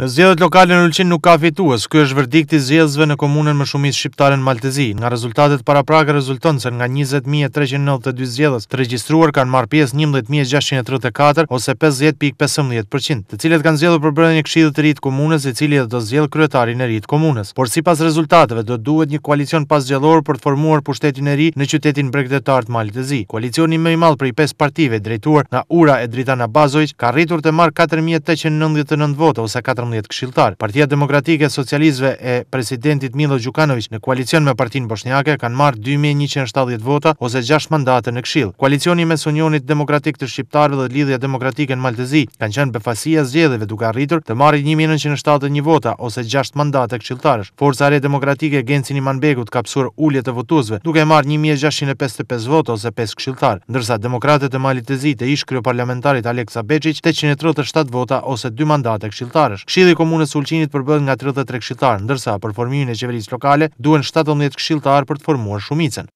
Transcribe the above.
Në zgjedhjet lokale në Ulcin nuk ka fitues. Ky është verdikti i zgjedhësve në komunën më shumicë shqiptare në Maltezi. Nga rezultatet paraprake rezulton se nga 20392 zgjedhës të regjistruar kanë marrë pjesë 11634 ose 50.15%, të cilët kanë zgjedhur për mbrojtjen e Këshillit të rritë të komunës, i cili do të kryetari kryetarin e të komunës. Por sipas rezultateve do duhet një koalicion pas pasgjellor për të formuar pushtetin e ri në qytetin bregdetar të Maltezi. Koalicioni më i madh partive drejtuar nga Ura ka arritur të marrë 4899 ose 4 18 këshiltar. Partia Demokratike e Socializve e presidentit Milo Gjukanoviç në koalicion me Partinë Bosniake kanë marrë 2170 vota ose 6 mandate në këshill. Koalicioni mes Unionit Demokratik të Shqiptarëve dhe Lidhja Demokratike në Maltezi kanë qenë befasia zgjedhjeve duke arritur të marrë 1971 vota ose 6 mandate këshilltarësh. Forca Re Demokratike Gencin Imanbegut ka pasur ulje të votuesve duke marrë 1655 vota ose 5 këshilltar, ndërsa Demokratët e Maltezi të ish-kryeparlamentarit Aleksa Beçić 837 vota ose 2 mandate këshilltarësh. Këshilli i Komunës Ulqinit përbëhet nga 33 këshilltar, ndërsa për formimin e qeverisë lokale duhen 17 këshilltar për të formuar shumicën.